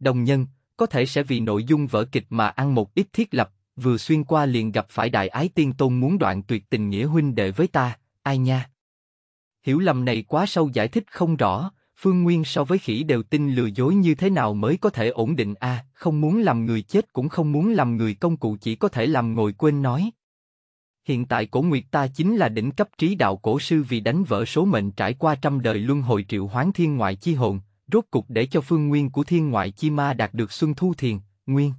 đồng nhân, có thể sẽ vì nội dung vở kịch mà ăn một ít thiết lập, vừa xuyên qua liền gặp phải đại ái tiên tôn muốn đoạn tuyệt tình nghĩa huynh đệ với ta, ai nha. Hiểu lầm này quá sâu giải thích không rõ, Phương Nguyên so với khỉ đều tin lừa dối như thế nào mới có thể ổn định a, không muốn làm người chết cũng không muốn làm người công cụ chỉ có thể làm ngồi quên nói. Hiện tại cổ nguyệt ta chính là đỉnh cấp trí đạo cổ sư vì đánh vỡ số mệnh trải qua trăm đời luân hồi triệu hoán thiên ngoại chi hồn, rốt cục để cho phương nguyên của thiên ngoại chi ma đạt được xuân thu thiền, nguyên.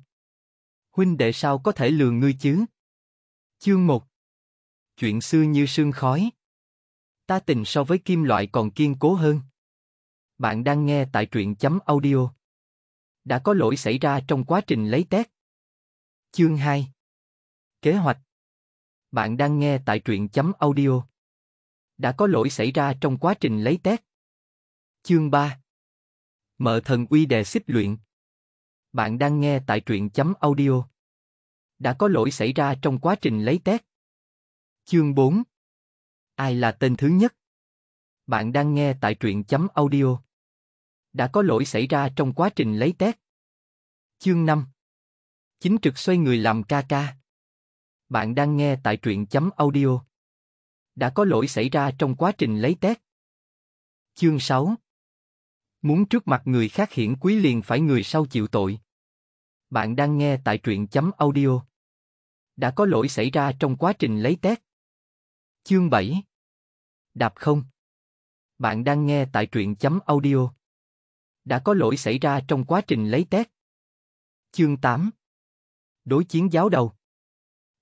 Huynh đệ sao có thể lừa ngươi chứ? Chương 1 Chuyện xưa như sương khói. Ta tình so với kim loại còn kiên cố hơn. Bạn đang nghe tại truyện chấm audio. Đã có lỗi xảy ra trong quá trình lấy tét Chương 2 Kế hoạch Bạn đang nghe tại truyện chấm audio. Đã có lỗi xảy ra trong quá trình lấy tét Chương 3 mở thần uy đề xích luyện. Bạn đang nghe tại truyện chấm audio. Đã có lỗi xảy ra trong quá trình lấy test. Chương 4 Ai là tên thứ nhất? Bạn đang nghe tại truyện chấm audio. Đã có lỗi xảy ra trong quá trình lấy test. Chương 5 Chính trực xoay người làm ca ca. Bạn đang nghe tại truyện chấm audio. Đã có lỗi xảy ra trong quá trình lấy test. Chương 6 Muốn trước mặt người khác hiển quý liền phải người sau chịu tội. Bạn đang nghe tại truyện chấm audio. Đã có lỗi xảy ra trong quá trình lấy test. Chương 7 Đạp không Bạn đang nghe tại truyện chấm audio. Đã có lỗi xảy ra trong quá trình lấy test. Chương 8 Đối chiến giáo đầu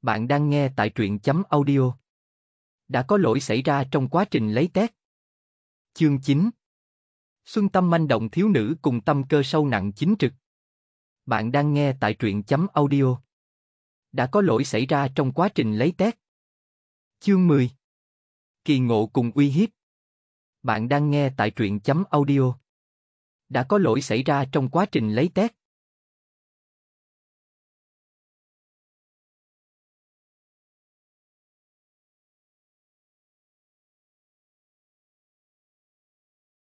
Bạn đang nghe tại truyện chấm audio. Đã có lỗi xảy ra trong quá trình lấy test. Chương 9 Xuân tâm manh động thiếu nữ cùng tâm cơ sâu nặng chính trực. Bạn đang nghe tại truyện chấm audio. Đã có lỗi xảy ra trong quá trình lấy tét Chương 10 Kỳ ngộ cùng uy hiếp Bạn đang nghe tại truyện chấm audio. Đã có lỗi xảy ra trong quá trình lấy tét